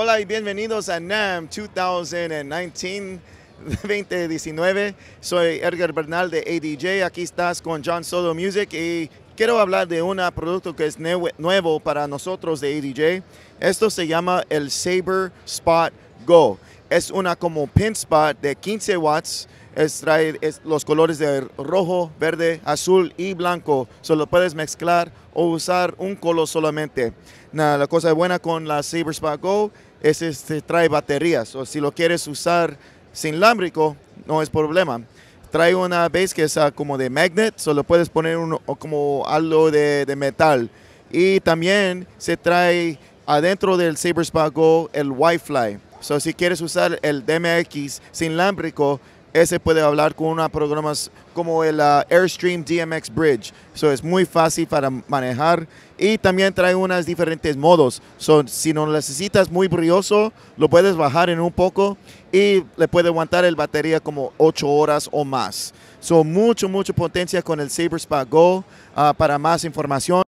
Hola y bienvenidos a NAM 2019. 2019. Soy Edgar Bernal de ADJ. Aquí estás con John Solo Music y quiero hablar de un producto que es nuevo para nosotros de ADJ. Esto se llama el Saber Spot Go. Es una como pin spot de 15 watts es traer los colores de rojo, verde, azul y blanco. Solo puedes mezclar o usar un color solamente. la cosa buena con la Saber Go es que este, trae baterías. O si lo quieres usar sin lámbrico, no es problema. Trae una base que es ah, como de magnet, solo puedes poner uno, como algo de, metal. Y también se trae adentro del Saber Go el Wi-Fi. So, si quieres usar el DMX sin lámbrico, ese puede hablar con unos programas como el ah, Airstream DMX Bridge. So es muy fácil para manejar y también trae unas diferentes modos. So, si no necesitas muy brilloso, lo puedes bajar en un poco y le puede aguantar el batería como 8 horas o más. Son mucho, mucho potencia con el Saber Go. Ah, para más información,